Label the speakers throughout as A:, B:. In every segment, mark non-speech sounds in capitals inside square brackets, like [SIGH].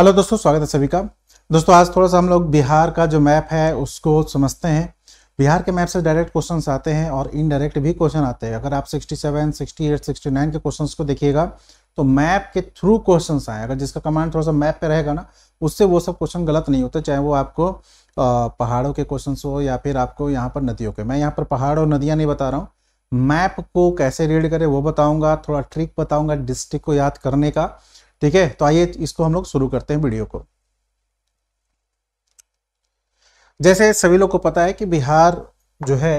A: hello दोस्तों स्वागत है सभी का दोस्तों आज थोड़ा सा हम लोग बिहार का जो मैप है उसको समझते हैं बिहार के मैप से डायरेक्ट क्वेश्चंस आते हैं और इनडायरेक्ट भी क्वेश्चन आते हैं अगर आप 67, 68, 69 के क्वेश्चंस को देखिएगा तो मैप के थ्रू क्वेश्चंस आए अगर जिसका कमांड थोड़ा सा मैप पे रहेगा ना उससे वो सब क्वेश्चन गलत नहीं होते चाहे वो आपको पहाड़ों के क्वेश्चन हो या फिर आपको यहाँ पर नदियों के मैं यहाँ पर पहाड़ और नदियाँ नहीं बता रहा हूँ मैप को कैसे रीड करें वो बताऊँगा थोड़ा ट्रिक बताऊँगा डिस्ट्रिक्ट को याद करने का ठीक है तो आइए इसको हम लोग शुरू करते हैं वीडियो को जैसे सभी लोग को पता है कि बिहार जो है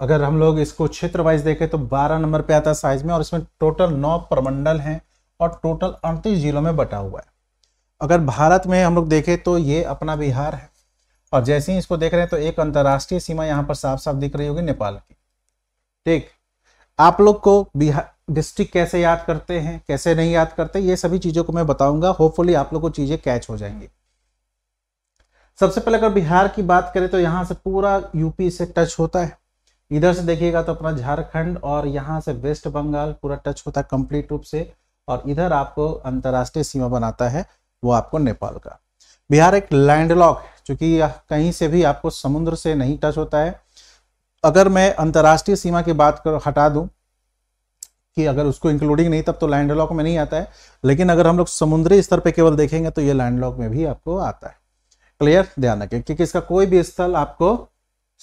A: अगर हम लोग इसको क्षेत्र वाइज देखें तो 12 नंबर पे आता है साइज में और इसमें टोटल नौ प्रमंडल हैं और टोटल अड़तीस जिलों में बटा हुआ है अगर भारत में हम लोग देखें तो ये अपना बिहार है और जैसे ही इसको देख रहे हैं तो एक अंतर्राष्ट्रीय सीमा यहाँ पर साफ साफ दिख रही होगी नेपाल की ठीक आप लोग को बिहार डिस्ट्रिक्ट कैसे याद करते हैं कैसे नहीं याद करते ये सभी चीज़ों को मैं बताऊंगा होपफुली आप लोग को चीज़ें कैच हो जाएंगी सबसे पहले अगर बिहार की बात करें तो यहाँ से पूरा यूपी से टच होता है इधर से देखिएगा तो अपना झारखंड और यहाँ से वेस्ट बंगाल पूरा टच होता है कंप्लीट रूप से और इधर आपको अंतर्राष्ट्रीय सीमा बनाता है वो आपको नेपाल का बिहार एक लैंडलॉक है चूंकि कहीं से भी आपको समुद्र से नहीं टच होता है अगर मैं अंतर्राष्ट्रीय सीमा की बात कर हटा दूँ कि अगर उसको इंक्लूडिंग नहीं तब तो लैंड लॉक में नहीं आता है लेकिन अगर हम लोग समुद्री स्तर पर केवल देखेंगे तो ये लैंड लॉक में भी आपको आता है क्लियर ध्यान रखें क्योंकि इसका कोई भी स्थल आपको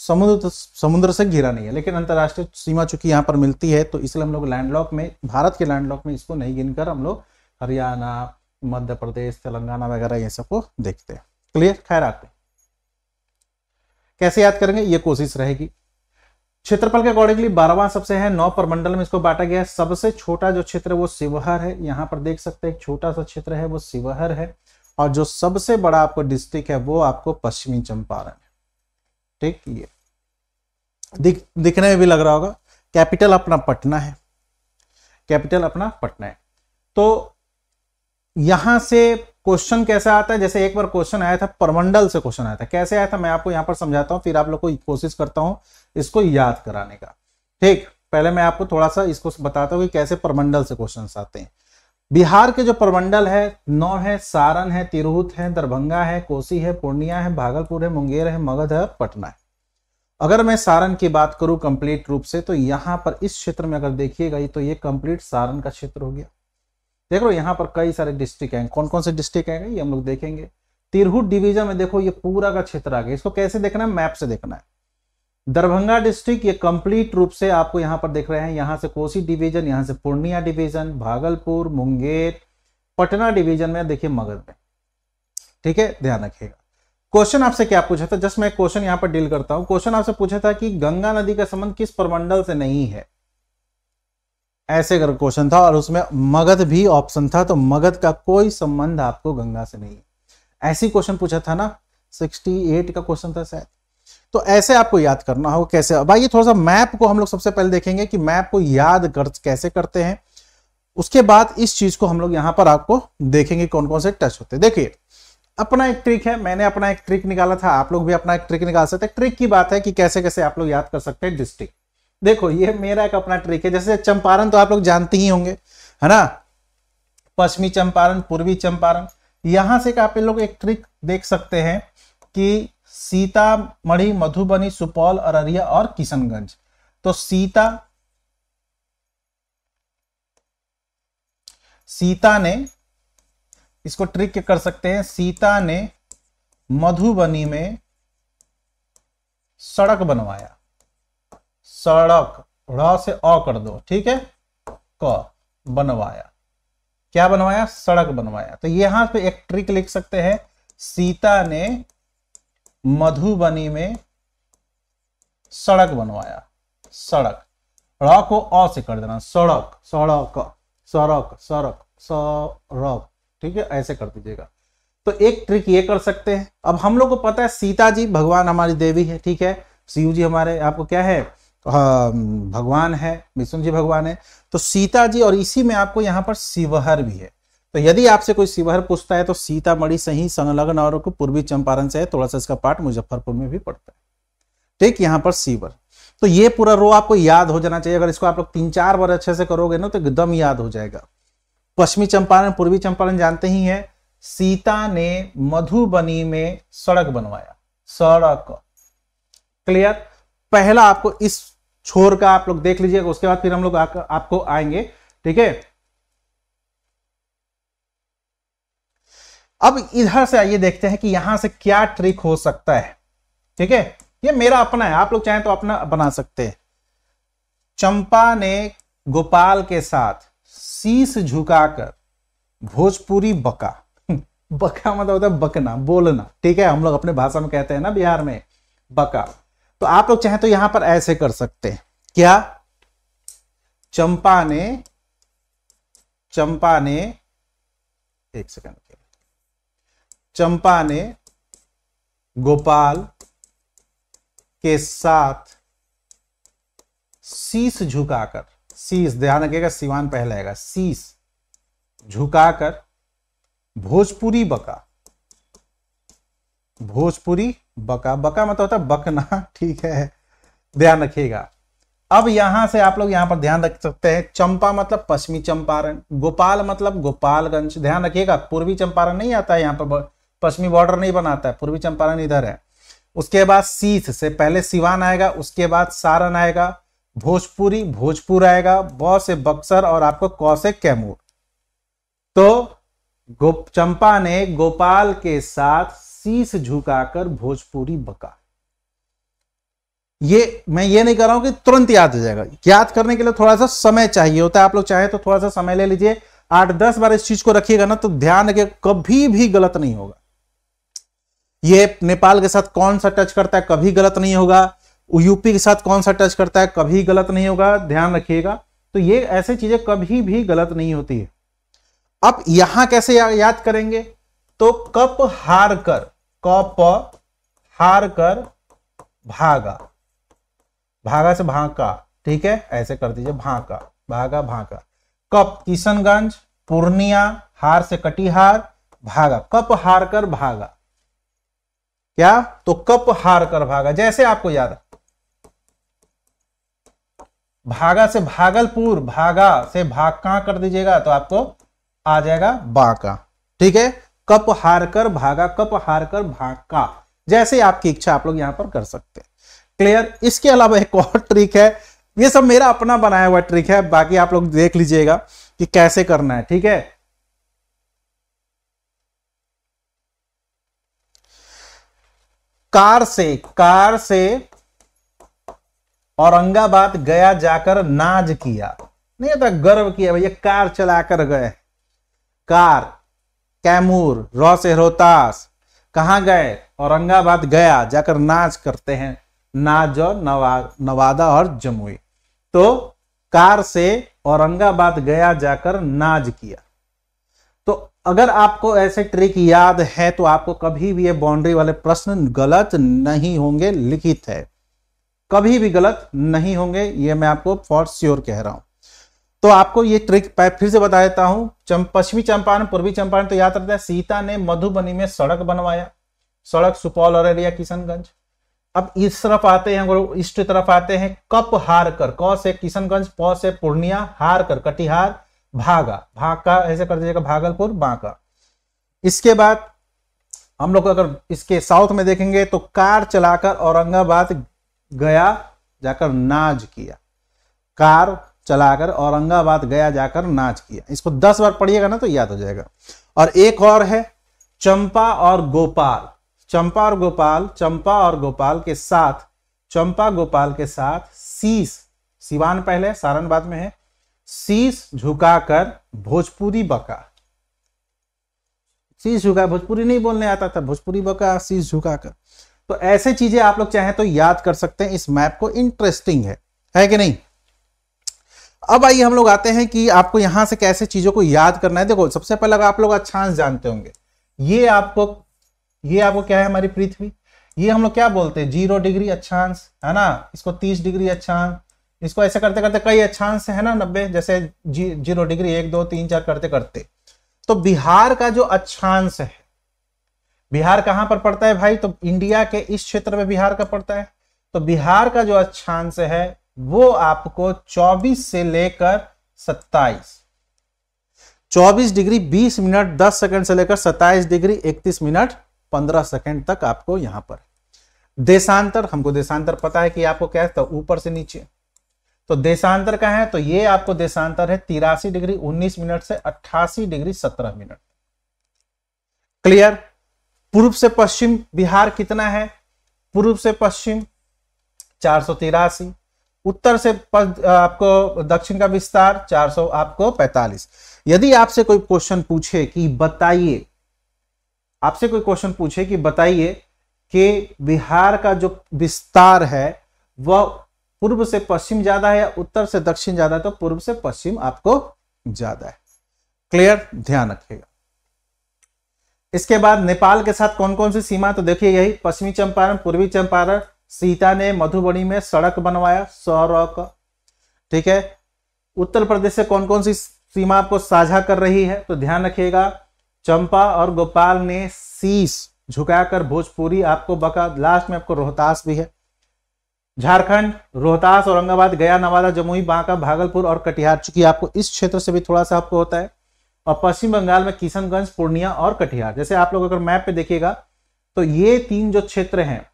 A: समुद्र समुद्र से घिरा नहीं है लेकिन अंतर्राष्ट्रीय सीमा चूंकि यहाँ पर मिलती है तो इसलिए हम लोग लैंडलॉक में भारत के लैंडलॉक में इसको नहीं गिनकर हम लोग हरियाणा मध्य प्रदेश तेलंगाना वगैरह ये सबको देखते हैं क्लियर खैर आते कैसे याद करेंगे ये कोशिश रहेगी क्षेत्रफल के अकॉर्डिंगली बारहवा सबसे है नौ परमंडल में इसको बांटा गया है सबसे छोटा जो क्षेत्र वो शिवहर है यहाँ पर देख सकते हैं छोटा सा क्षेत्र है वो शिवहर है और जो सबसे बड़ा आपको डिस्ट्रिक्ट है वो आपको पश्चिमी चंपारण है ठीक ये दिख दिखने में भी लग रहा होगा कैपिटल अपना पटना है कैपिटल अपना पटना है तो यहां से क्वेश्चन कैसे आता है जैसे एक बार क्वेश्चन आया था परमंडल से क्वेश्चन आया था कैसे आया था मैं आपको यहाँ पर समझाता हूँ फिर आप लोग को कोशिश करता हूँ इसको याद कराने का ठीक पहले मैं आपको थोड़ा सा इसको बताता हूँ कि कैसे परमंडल से क्वेश्चन आते हैं बिहार के जो परमंडल है नौ है सारण है तिरहुत है दरभंगा है कोसी है पूर्णिया है भागलपुर है मुंगेर है मगध है पटना है अगर मैं सारण की बात करूं कंप्लीट रूप से तो यहां पर इस क्षेत्र में अगर देखिएगा तो ये कंप्लीट सारण का क्षेत्र हो गया देख लो यहाँ पर कई सारे डिस्ट्रिक्ट हैं कौन कौन से डिस्ट्रिक्ट हैं ये हम लोग देखेंगे तिरहुट डिवीजन में देखो ये पूरा का क्षेत्र आ गया इसको कैसे देखना है मैप से देखना है दरभंगा डिस्ट्रिक्ट ये कंप्लीट रूप से आपको यहाँ पर देख रहे हैं यहाँ से कोसी डिवीजन यहाँ से पूर्णिया डिवीजन भागलपुर मुंगेर पटना डिवीजन में देखिए मगध में ठीक है ध्यान रखिएगा क्वेश्चन आपसे क्या पूछा था जस्ट मैं क्वेश्चन यहाँ पर डील करता हूँ क्वेश्चन आपसे पूछा था कि गंगा नदी का संबंध किस प्रमंडल से नहीं है ऐसे कर क्वेश्चन था और उसमें मगध भी ऑप्शन था तो मगध का कोई संबंध आपको गंगा से नहीं है ऐसी क्वेश्चन पूछा था ना 68 का क्वेश्चन था शायद तो ऐसे आपको याद करना हो कैसे भाई ये थोड़ा सा मैप को हम लोग सबसे पहले देखेंगे कि मैप को याद कर कैसे करते हैं उसके बाद इस चीज को हम लोग यहाँ पर आपको देखेंगे कौन कौन से टच होते देखिए अपना एक ट्रिक है मैंने अपना एक ट्रिक निकाला था आप लोग भी अपना एक ट्रिक निकाल सकते ट्रिक की बात है कि कैसे कैसे आप लोग याद कर सकते हैं डिस्ट्रिक्ट देखो ये मेरा एक अपना ट्रिक है जैसे चंपारण तो आप लोग जानते ही होंगे है ना पश्चिमी चंपारण पूर्वी चंपारण यहां से आप लोग एक ट्रिक देख सकते हैं कि सीतामढ़ी मधुबनी सुपौल अररिया और किशनगंज तो सीता सीता ने इसको ट्रिक कर सकते हैं सीता ने मधुबनी में सड़क बनवाया सड़क र से अ कर दो ठीक है क बनवाया क्या बनवाया सड़क बनवाया तो यहां पे एक ट्रिक लिख सकते हैं सीता ने मधुबनी में सड़क बनवाया सड़क र को अ से कर देना सड़क सड़क सड़क सड़क सड़क ठीक है ऐसे कर दीजिएगा तो एक ट्रिक ये कर सकते हैं अब हम लोग को पता है सीता जी भगवान हमारी देवी है ठीक है शिव जी हमारे आपको क्या है भगवान है विष्णु जी भगवान है तो सीता जी और इसी में आपको यहाँ पर शिवहर भी है तो यदि आपसे कोई शिवहर पूछता है तो सीतामढ़ी से ही संलग्न और पूर्वी चंपारण से है थोड़ा सा इसका पाठ मुजफ्फरपुर में भी पड़ता है ठीक यहाँ पर शिवर तो ये पूरा रो आपको याद हो जाना चाहिए अगर इसको आप लोग तीन चार बार अच्छे से करोगे ना तो एकदम याद हो जाएगा पश्चिमी चंपारण पूर्वी चंपारण जानते ही है सीता ने मधुबनी में सड़क बनवाया सड़क क्लियर पहला आपको इस छोर का आप लोग देख लीजिएगा उसके बाद फिर हम लोग आपको आएंगे ठीक है अब इधर से आइए देखते हैं कि यहां से क्या ट्रिक हो सकता है ठीक है ये मेरा अपना है आप लोग चाहें तो अपना बना सकते हैं चंपा ने गोपाल के साथ शीश झुकाकर भोजपुरी बका [LAUGHS] बका मतलब होता है बकना बोलना ठीक है हम लोग अपने भाषा में कहते हैं ना बिहार में बका तो आप लोग चाहें तो यहां पर ऐसे कर सकते हैं क्या चंपा ने चंपा ने एक सेकंड चंपा ने गोपाल के साथ शीश झुकाकर शीस ध्यान रखिएगा सिवान पहले आएगा शीश झुकाकर भोजपुरी बका भोजपुरी बका बका मतलब होता है बकना [LAUGHS] ठीक है ध्यान रखिएगा अब यहां से आप लोग यहां पर ध्यान रख सकते हैं चंपा मतलब पश्चिमी चंपारण गोपाल मतलब गोपालगंज ध्यान रखिएगा पूर्वी चंपारण नहीं आता है यहां पर पश्चिमी बॉर्डर नहीं बनाता है पूर्वी चंपारण इधर है उसके बाद सीथ से पहले सिवान आएगा उसके बाद सारण आएगा भोजपुरी भोजपुर आएगा बहुत से बक्सर और आपको कौ कैमूर तो चंपा ने गोपाल के साथ शीश झुकाकर भोजपुरी बका ये मैं ये नहीं कर रहा हूं कि तुरंत याद हो जाएगा याद करने के लिए थोड़ा सा समय चाहिए होता है आप लोग चाहे तो थोड़ा सा समय ले लीजिए आठ दस बार इस चीज को रखिएगा ना तो ध्यान रखिए कभी भी गलत नहीं होगा ये नेपाल के साथ कौन सा टच करता है कभी गलत नहीं होगा यूपी के साथ कौन सा टच करता है कभी गलत नहीं होगा ध्यान रखिएगा तो ये ऐसी चीजें कभी भी गलत नहीं होती है अब यहां कैसे या, याद करेंगे तो कप हार कर क प हार कर भागा भागा से भाका ठीक है ऐसे कर दीजिए भाका भागा भाका कप किशनगंज पूर्णिया हार से कटिहार भागा कप हार कर भागा क्या तो कप हार कर भागा जैसे आपको याद भागा से भागलपुर भागा से भाग कहां कर दीजिएगा तो आपको आ जाएगा बाका ठीक है कप हार कर भागा कप हार कर भागा जैसे आपकी इच्छा आप लोग यहां पर कर सकते हैं क्लियर इसके अलावा एक और ट्रिक है ये सब मेरा अपना बनाया हुआ ट्रिक है बाकी आप लोग देख लीजिएगा कि कैसे करना है ठीक है कार से कार से औरंगाबाद गया जाकर नाज किया नहीं होता तो गर्व किया भैया कार चलाकर गए कार कैमूर रौस रोहतास कहाँ गए औरंगाबाद गया जाकर नाच करते हैं नाज और नवा नवादा और जमुई तो कार से औरंगाबाद गया जाकर नाज किया तो अगर आपको ऐसे ट्रिक याद है तो आपको कभी भी ये बाउंड्री वाले प्रश्न गलत नहीं होंगे लिखित है कभी भी गलत नहीं होंगे ये मैं आपको फॉर श्योर कह रहा हूं तो आपको ये ट्रिक फिर से बता देता हूं चम, पश्चिमी चंपारण पूर्वी चंपारण तो याद रहता है सीता ने मधुबनी में सड़क बनवाया सड़क सुपौल अररिया किशनगंज अब इस तरफ आते हैं हम ईस्ट तरफ आते हैं कप हार कर क से किशनगंज प से पूर्णिया हार कर कटिहार भागा भागा ऐसे कर दीजिएगा भागलपुर बांका इसके बाद हम लोग अगर इसके साउथ में देखेंगे तो कार चलाकर औरंगाबाद गया जाकर नाज किया कार चलाकर औरंगाबाद गया जाकर नाच किया इसको दस बार पढ़िएगा ना तो याद हो जाएगा और एक और है चंपा और गोपाल चंपा और गोपाल चंपा और गोपाल के साथ चंपा गोपाल के साथ सीस सिवान पहले सारण बाद में है सीस झुकाकर भोजपुरी बका सीस झुका भोजपुरी नहीं बोलने आता था भोजपुरी बका सीस झुकाकर तो ऐसे चीजें आप लोग चाहें तो याद कर सकते हैं इस मैप को इंटरेस्टिंग है है कि नहीं अब आइए हम लोग आते हैं कि आपको यहां से कैसे चीजों को याद करना है देखो सबसे पहले आप लोग अच्छांश जानते होंगे ये आपको ये आपको क्या है हमारी पृथ्वी ये हम लोग क्या बोलते हैं जीरो डिग्री अच्छांश है ना इसको तीस डिग्री अच्छांश इसको ऐसे करते करते कई अच्छांश है ना नब्बे जैसे जी, जीरो डिग्री एक दो तीन चार करते करते तो बिहार का जो अच्छांश है बिहार कहां पर पड़ता है भाई तो इंडिया के इस क्षेत्र में बिहार का पड़ता है तो बिहार का जो अच्छांश है वो आपको 24 से लेकर 27 24 डिग्री 20 मिनट 10 सेकंड से लेकर 27 डिग्री 31 मिनट 15 सेकंड तक आपको यहां पर देशांतर हमको देशांतर पता है कि आपको क्या है तो ऊपर से नीचे तो देशांतर का है तो ये आपको देशांतर है तिरासी डिग्री 19 मिनट से अट्ठासी डिग्री 17 मिनट क्लियर पूर्व से पश्चिम बिहार कितना है पूर्व से पश्चिम चार सौ तिरासी उत्तर से आपको दक्षिण का विस्तार 400 आपको 45 यदि आपसे कोई क्वेश्चन पूछे कि बताइए आपसे कोई क्वेश्चन पूछे कि बताइए कि बिहार का जो विस्तार है वह पूर्व से पश्चिम ज्यादा है या उत्तर से दक्षिण ज्यादा है तो पूर्व से पश्चिम आपको ज्यादा है क्लियर ध्यान रखिएगा इसके बाद नेपाल के साथ कौन कौन सी सीमा तो देखिए यही पश्चिमी चंपारण पूर्वी चंपारण सीता ने मधुबनी में सड़क बनवाया सौरक ठीक है उत्तर प्रदेश से कौन कौन सी सीमा आपको साझा कर रही है तो ध्यान रखिएगा चंपा और गोपाल ने शीश झुकाकर भोजपुरी आपको बका लास्ट में आपको रोहतास भी है झारखंड रोहतास औरंगाबाद गया नवादा जमुई बांका भागलपुर और कटिहार चूंकि आपको इस क्षेत्र से भी थोड़ा सा आपको होता है और पश्चिम बंगाल में किशनगंज पूर्णिया और कटिहार जैसे आप लोग अगर मैप पे देखिएगा तो ये तीन जो क्षेत्र हैं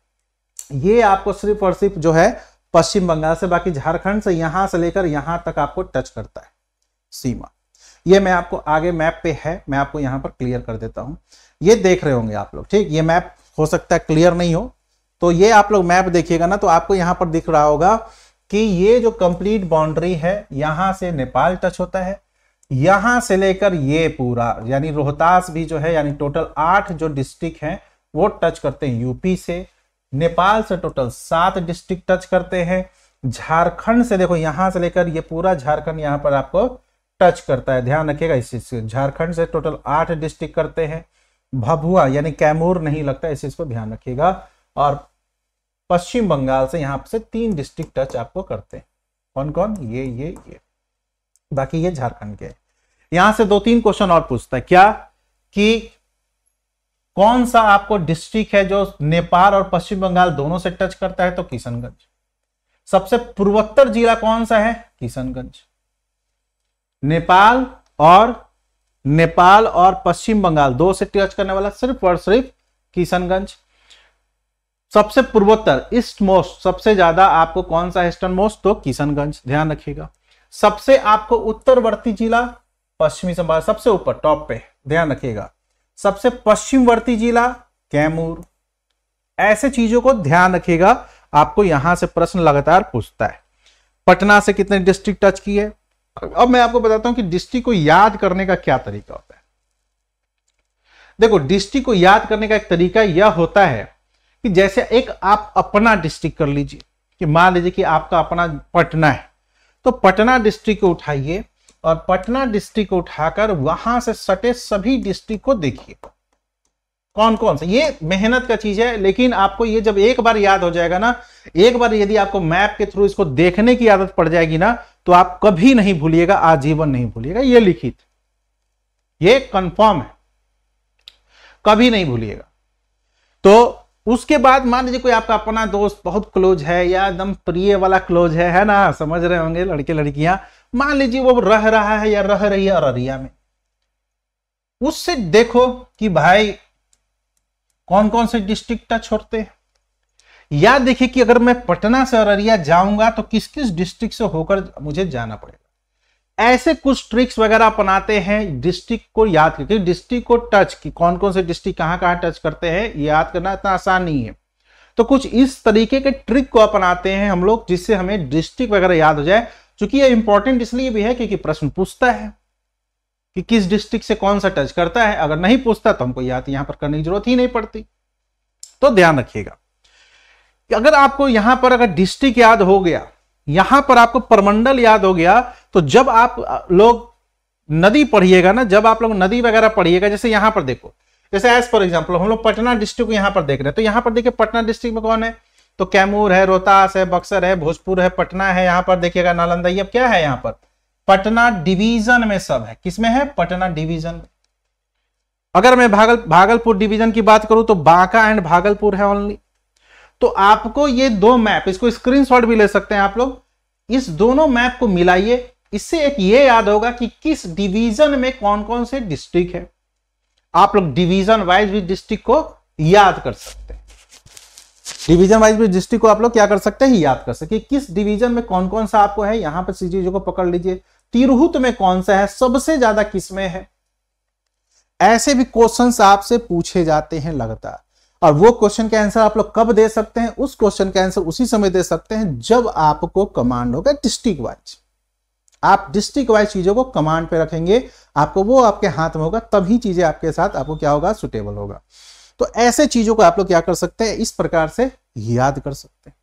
A: ये आपको सिर्फ और सिर्फ जो है पश्चिम बंगाल से बाकी झारखंड से यहां से लेकर यहां तक आपको टच करता है सीमा ये मैं आपको आगे मैप पे है मैं आपको यहां पर क्लियर कर देता हूं ये देख रहे होंगे आप लोग ठीक ये मैप हो सकता है क्लियर नहीं हो तो ये आप लोग मैप देखिएगा ना तो आपको यहां पर दिख रहा होगा कि ये जो कंप्लीट बाउंड्री है यहां से नेपाल टच होता है यहां से लेकर ये पूरा यानी रोहतास भी जो है यानी टोटल आठ जो डिस्ट्रिक्ट हैं वो टच करते हैं यूपी से नेपाल से टोटल सात डिस्ट्रिक्ट टच करते हैं झारखंड से देखो यहां से लेकर ये पूरा झारखंड यहां पर आपको टच करता है ध्यान रखिएगा इस चीज झारखंड से टोटल आठ डिस्ट्रिक्ट करते हैं भभुआ यानी कैमूर नहीं लगता इस चीज पर ध्यान रखिएगा और पश्चिम बंगाल से यहां से तीन डिस्ट्रिक्ट टच आपको करते हैं कौन कौन ये ये ये बाकी ये झारखंड के यहां से दो तीन क्वेश्चन और पूछता है क्या कि कौन सा आपको डिस्ट्रिक्ट है जो नेपाल और पश्चिम बंगाल दोनों से टच करता है तो किशनगंज सबसे पूर्वोत्तर जिला कौन सा है किशनगंज नेपाल और नेपाल और पश्चिम बंगाल दो से टच करने वाला सिर्फ और सिर्फ किशनगंज सबसे पूर्वोत्तर ईस्ट मोस्ट सबसे ज्यादा आपको कौन सा ईस्टर्न मोस्ट तो किशनगंज ध्यान रखिएगा सबसे आपको उत्तरवर्ती जिला पश्चिमी संभाग सबसे ऊपर टॉप पे ध्यान रखिएगा सबसे पश्चिमवर्ती जिला कैमूर ऐसे चीजों को ध्यान रखिएगा आपको यहां से प्रश्न लगातार पूछता है पटना से कितने डिस्ट्रिक्ट टच किए अब मैं आपको बताता हूं कि डिस्ट्रिक्ट को याद करने का क्या तरीका होता है देखो डिस्ट्रिक्ट को याद करने का एक तरीका यह होता है कि जैसे एक आप अपना डिस्ट्रिक्ट कर लीजिए कि मान लीजिए कि आपका अपना पटना है तो पटना डिस्ट्रिक्ट को उठाइए और पटना डिस्ट्रिक्ट को उठाकर वहां से सटे सभी डिस्ट्रिक्ट को देखिए कौन कौन सा ये मेहनत का चीज है लेकिन आपको ये जब एक बार याद हो जाएगा ना एक बार यदि आपको मैप के थ्रू इसको देखने की आदत पड़ जाएगी ना तो आप कभी नहीं भूलिएगा आजीवन नहीं भूलिएगा ये लिखित ये कंफर्म है कभी नहीं भूलिएगा तो उसके बाद मान लीजिए कोई आपका अपना दोस्त बहुत क्लोज है या एकदम प्रिय वाला क्लोज है है ना समझ रहे होंगे लड़के लड़कियां मान लीजिए वो रह रहा है या रह रही है अररिया में उससे देखो कि भाई कौन कौन से डिस्ट्रिक्ट टच होते हैं या देखिए कि अगर मैं पटना से अररिया जाऊंगा तो किस किस डिस्ट्रिक्ट से होकर मुझे जाना पड़ेगा ऐसे कुछ ट्रिक्स वगैरह अपनाते हैं डिस्ट्रिक्ट को याद करके डिस्ट्रिक्ट को टच कि कौन कौन से डिस्ट्रिक्ट कहां कहाँ टच करते हैं याद करना इतना आसान नहीं है तो कुछ इस तरीके के ट्रिक को अपनाते हैं हम लोग जिससे हमें डिस्ट्रिक्ट वगैरह याद हो जाए चूंकि ये इंपॉर्टेंट इसलिए भी है क्योंकि प्रश्न पूछता है कि किस डिस्ट्रिक्ट से कौन सा टच करता है अगर नहीं पूछता तो हमको याद यहां पर करने की जरूरत ही नहीं पड़ती तो ध्यान रखिएगा अगर आपको यहां पर अगर डिस्ट्रिक्ट याद हो गया यहां पर आपको परमंडल याद हो गया तो जब आप लोग नदी पढ़िएगा ना जब आप लोग नदी वगैरह पढ़िएगा जैसे यहां पर देखो जैसे एज फॉर एग्जाम्पल हम लोग पटना डिस्ट्रिक्ट को यहां पर देख रहे हैं तो यहां पर देखिए पटना डिस्ट्रिक्ट में कौन है तो कैमूर है रोहतास है बक्सर है भोजपुर है पटना है यहाँ पर देखिएगा नालंदा ये क्या है यहाँ पर पटना डिवीजन में सब है किसमें है पटना डिवीजन अगर मैं भागल भागलपुर डिवीजन की बात करूं तो बांका एंड भागलपुर है ओनली तो आपको ये दो मैप इसको स्क्रीनशॉट भी ले सकते हैं आप लोग इस दोनों मैप को मिलाइए इससे एक ये याद होगा कि किस डिवीजन में कौन कौन से डिस्ट्रिक्ट है आप लोग डिवीजन वाइज भी डिस्ट्रिक्ट को याद कर सकते डिवीजन वाइज भी डिस्ट्रिक्ट को आप लोग क्या कर सकते हैं याद कर सकते किस डिवीजन में कौन कौन सा आपको है यहाँ पर चीजों को पकड़ लीजिए तिरहुत में कौन सा है सबसे ज्यादा किसमें है ऐसे भी क्वेश्चंस आपसे पूछे जाते हैं लगातार और वो क्वेश्चन का आंसर आप लोग कब दे सकते हैं उस क्वेश्चन का आंसर उसी समय दे सकते हैं जब आपको कमांड होगा डिस्ट्रिक्ट वाइज आप डिस्ट्रिक्ट वाइज चीजों को कमांड पे रखेंगे आपको वो आपके हाथ में होगा तभी चीजें आपके साथ आपको क्या होगा सुटेबल होगा तो ऐसे चीजों को आप लोग क्या कर सकते हैं इस प्रकार से याद कर सकते हैं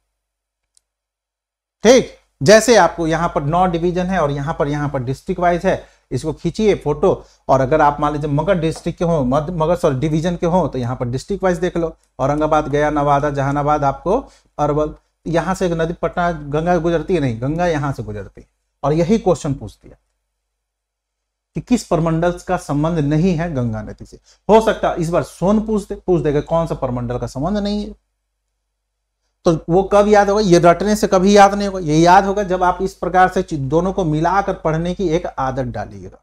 A: ठीक जैसे आपको यहां पर नौ डिवीजन है और यहां पर यहां पर डिस्ट्रिक्ट वाइज है इसको खींचिए फोटो और अगर आप मान लीजिए मगर डिस्ट्रिक्ट के हो मगर सॉरी डिवीजन के हो तो यहां पर डिस्ट्रिक्ट वाइज देख लो औरंगाबाद गया नवादा जहानाबाद आपको अरवल यहां से नदी पटना गंगा गुजरती है नहीं गंगा यहां से गुजरती है और यही क्वेश्चन पूछ दिया कि किस परमंडल का संबंध नहीं है गंगा नदी से हो सकता इस बार सोन पूछ दे पूछ देगा कौन सा परमंडल का संबंध नहीं है तो वो कब याद होगा ये रटने से कभी याद नहीं होगा ये याद होगा जब आप इस प्रकार से दोनों को मिलाकर पढ़ने की एक आदत डालिएगा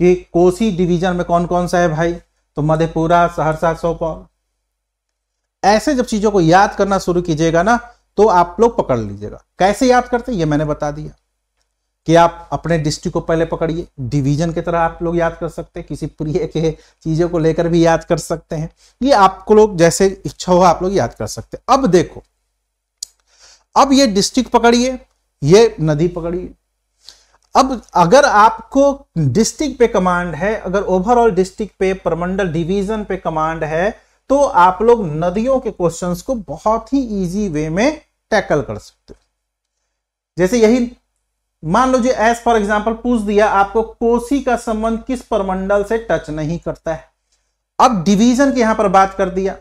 A: कि कोसी डिवीजन में कौन कौन सा है भाई तो मधेपुरा सहरसा सोपौर ऐसे जब चीजों को याद करना शुरू कीजिएगा ना तो आप लोग पकड़ लीजिएगा कैसे याद करते ये मैंने बता दिया कि आप अपने डिस्ट्रिक्ट को पहले पकड़िए डिवीजन की तरह आप लोग याद कर सकते हैं किसी प्रिय के चीज़ों को लेकर भी याद कर सकते हैं ये आपको लोग जैसे इच्छा हो आप लोग याद कर सकते हैं अब देखो अब ये डिस्ट्रिक्ट पकड़िए ये नदी पकड़िए अब अगर आपको डिस्ट्रिक्ट पे कमांड है अगर ओवरऑल डिस्ट्रिक्ट पे परमंडल डिवीजन पे कमांड है तो आप लोग नदियों के क्वेश्चंस को बहुत ही इजी वे में टैकल कर सकते हो जैसे यही मान लो जी एस फॉर एग्जाम्पल पूछ दिया आपको कोसी का संबंध किस परमंडल से टच नहीं करता है अब डिवीजन की यहां पर बात कर दिया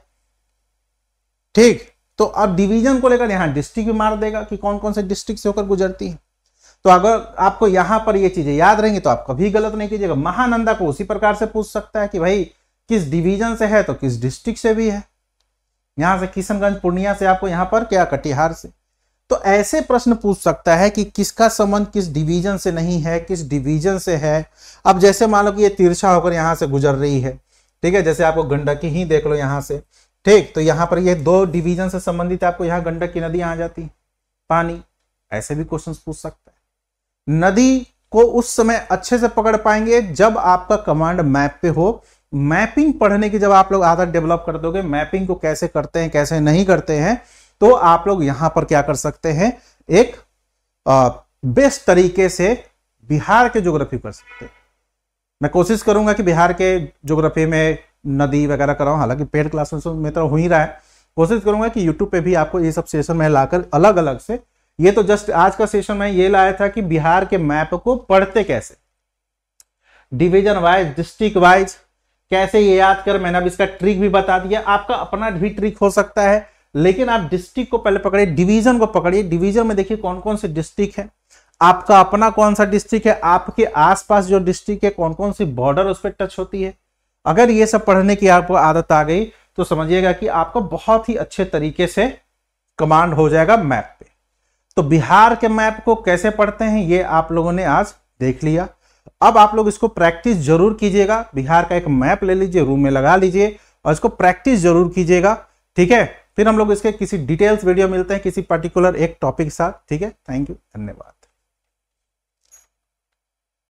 A: ठीक तो अब डिवीजन को लेकर यहां डिस्ट्रिक्ट भी मार देगा कि कौन कौन से डिस्ट्रिक्ट से होकर गुजरती है तो अगर आपको यहां पर ये चीजें याद रहेंगी तो आप कभी गलत नहीं कीजिएगा महानंदा को उसी प्रकार से पूछ सकता है कि भाई किस डिवीजन से है तो किस डिस्ट्रिक्ट से भी है यहां से किशनगंज पूर्णिया से आपको यहां पर क्या कटिहार से तो ऐसे प्रश्न पूछ सकता है कि किसका संबंध किस डिवीजन से नहीं है किस डिवीजन से है अब जैसे मान लो कि ये तिरछा होकर यहां से गुजर रही है ठीक है जैसे आपको गंडकी ही देख लो यहां से ठीक तो यहां पर ये दो डिवीजन से संबंधित आपको गंडक गंडकी नदी आ जाती है पानी ऐसे भी क्वेश्चन पूछ सकता है नदी को उस समय अच्छे से पकड़ पाएंगे जब आपका कमांड मैप पे हो मैपिंग पढ़ने की जब आप लोग आदत डेवलप कर दोगे मैपिंग को कैसे करते हैं कैसे नहीं करते हैं तो आप लोग यहां पर क्या कर सकते हैं एक बेस्ट तरीके से बिहार के ज्योग्राफी कर सकते हैं मैं कोशिश करूंगा कि बिहार के ज्योग्राफी में नदी वगैरह कराऊं हालांकि पेड क्लास में तो हो ही रहा है कोशिश करूंगा कि यूट्यूब पे भी आपको ये सब सेशन में लाकर अलग अलग से ये तो जस्ट आज का सेशन में ये लाया था कि बिहार के मैप को पढ़ते कैसे डिविजन वाइज डिस्ट्रिक्ट वाइज कैसे ये याद कर मैंने अब इसका ट्रिक भी बता दिया आपका अपना भी ट्रिक हो सकता है लेकिन आप डिस्ट्रिक्ट को पहले पकड़िए डिवीजन को पकड़िए डिवीजन में देखिए कौन कौन से डिस्ट्रिक्ट है आपका अपना कौन सा डिस्ट्रिक्ट है आपके आसपास जो डिस्ट्रिक्ट है कौन कौन सी बॉर्डर उस पर टच होती है अगर ये सब पढ़ने की आपको आदत आ गई तो समझिएगा कि आपको बहुत ही अच्छे तरीके से कमांड हो जाएगा मैप पे तो बिहार के मैप को कैसे पढ़ते हैं ये आप लोगों ने आज देख लिया अब आप लोग इसको प्रैक्टिस जरूर कीजिएगा बिहार का एक मैप ले लीजिए रूम में लगा लीजिए और इसको प्रैक्टिस जरूर कीजिएगा ठीक है फिर हम लोग इसके किसी डिटेल्स वीडियो मिलते हैं किसी पर्टिकुलर एक टॉपिक के साथ ठीक है थैंक यू धन्यवाद